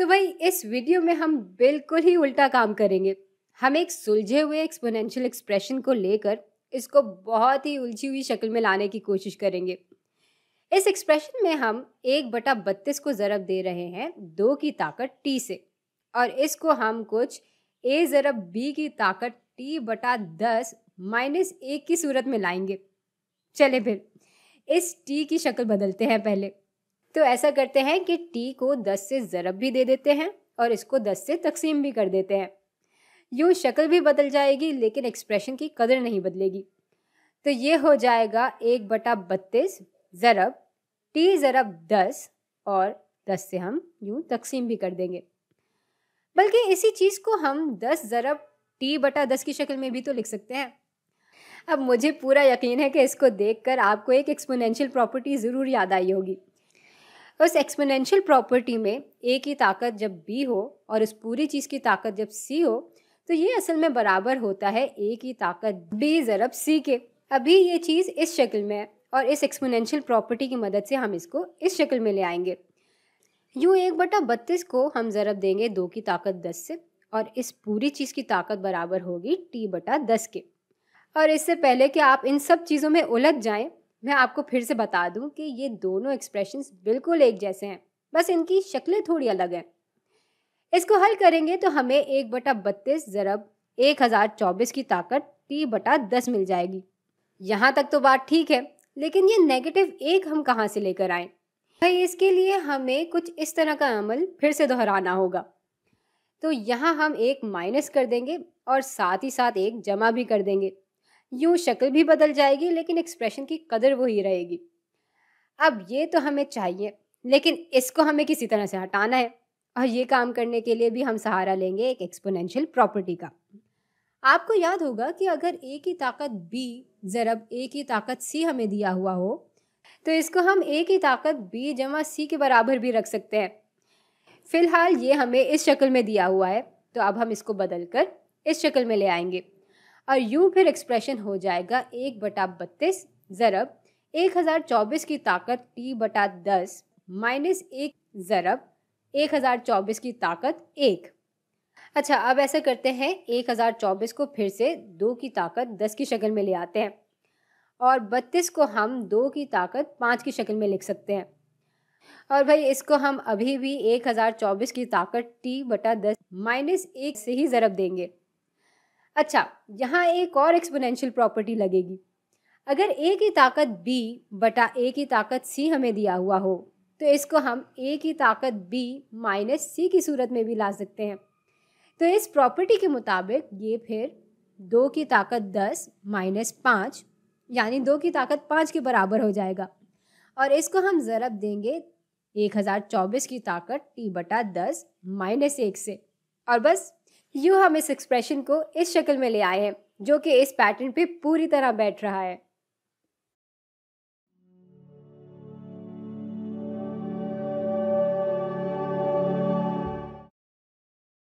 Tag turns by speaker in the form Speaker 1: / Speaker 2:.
Speaker 1: तो वही इस वीडियो में हम बिल्कुल ही उल्टा काम करेंगे हम एक सुलझे हुए एक्सपोनेंशियल एक्सप्रेशन को लेकर इसको बहुत ही उलझी हुई शक्ल में लाने की कोशिश करेंगे इस एक्सप्रेशन में हम एक बटा बत्तीस को ज़रब दे रहे हैं दो की ताकत टी से और इसको हम कुछ ए ज़रब बी की ताकत टी बटा दस माइनस एक की सूरत में लाएंगे चले फिर इस टी की शक्ल बदलते हैं पहले तो ऐसा करते हैं कि टी को 10 से ज़रब भी दे देते हैं और इसको 10 से तकसीम भी कर देते हैं यूँ शक्ल भी बदल जाएगी लेकिन एक्सप्रेशन की कदर नहीं बदलेगी तो ये हो जाएगा एक बटा बत्तीस ज़रब टी ज़रब दस और दस से हम यूँ तकसीम भी कर देंगे बल्कि इसी चीज़ को हम दस ज़रब टी बटा दस की शक्ल में भी तो लिख सकते हैं अब मुझे पूरा यकीन है कि इसको देखकर आपको एक एक्सपोनेंशियल प्रॉपर्टी ज़रूर याद आई होगी उस एक्सपोनेंशियल प्रॉपर्टी में ए की ताकत जब बी हो और उस पूरी चीज़ की ताकत जब सी हो तो ये असल में बराबर होता है ए की ताकत बी ज़रब सी के अभी ये चीज़ इस शक्ल में है और इस एक्सपोनेंशियल प्रॉपर्टी की मदद से हम इसको इस शक्ल में ले आएंगे यूँ एक बटा बत्तीस को हम ज़रब देंगे दो की ताकत दस से और इस पूरी चीज़ की ताकत बराबर होगी टी बटा दस के और इससे पहले कि आप इन सब चीज़ों में उलझ जाएं मैं आपको फिर से बता दूं कि ये दोनों एक्सप्रेशंस बिल्कुल एक जैसे हैं बस इनकी शक्लें थोड़ी अलग हैं इसको हल करेंगे तो हमें एक बटा बत्तीस ज़रब एक हज़ार चौबीस की ताकत टी बटा दस मिल जाएगी यहाँ तक तो बात ठीक है लेकिन ये नेगेटिव एक हम कहाँ से लेकर आए भाई इसके लिए हमें कुछ इस तरह का अमल फिर से दोहराना होगा तो यहाँ हम एक माइनस कर देंगे और साथ ही साथ एक जमा भी कर देंगे यूँ शक्ल भी बदल जाएगी लेकिन एक्सप्रेशन की कदर वही रहेगी अब ये तो हमें चाहिए लेकिन इसको हमें किसी तरह से हटाना है और ये काम करने के लिए भी हम सहारा लेंगे एक एक्सपोनेंशियल प्रॉपर्टी का आपको याद होगा कि अगर ए की ताकत बी ज़रब ए की ताकत सी हमें दिया हुआ हो तो इसको हम ए की ताकत बी जमा सी के बराबर भी रख सकते हैं फ़िलहाल ये हमें इस शक्ल में दिया हुआ है तो अब हम इसको बदल कर इस शक्ल में ले आएंगे और यूँ फिर एक्सप्रेशन हो जाएगा एक बटा बत्तीस ज़रब एक हज़ार चौबीस की ताकत टी बटा दस माइनस एक ज़रब एक हज़ार चौबीस की ताकत एक अच्छा अब ऐसा करते हैं एक हज़ार चौबीस को फिर से दो की ताकत दस की शक्ल में ले आते हैं और बत्तीस को हम दो की ताकत पाँच की शक्ल में लिख सकते हैं और भाई इसको हम अभी भी एक हज़ार चौबीस की ताकत टी बटा दस माइनस एक से ही ज़रब देंगे अच्छा यहाँ एक और एक्सपोनेंशियल प्रॉपर्टी लगेगी अगर ए की ताकत बी बटा ए की ताकत सी हमें दिया हुआ हो तो इसको हम ए की ताकत बी माइनस सी की सूरत में भी ला सकते हैं तो इस प्रॉपर्टी के मुताबिक ये फिर दो की ताकत दस माइनस पाँच यानी दो की ताकत पाँच के बराबर हो जाएगा और इसको हम ज़रब देंगे एक हज़ार चौबीस की ताकत टी बटा दस माइनस एक से और बस यूँ हम इस एक्सप्रेशन को इस शक्ल में ले आए हैं जो कि इस पैटर्न पे पूरी तरह बैठ रहा है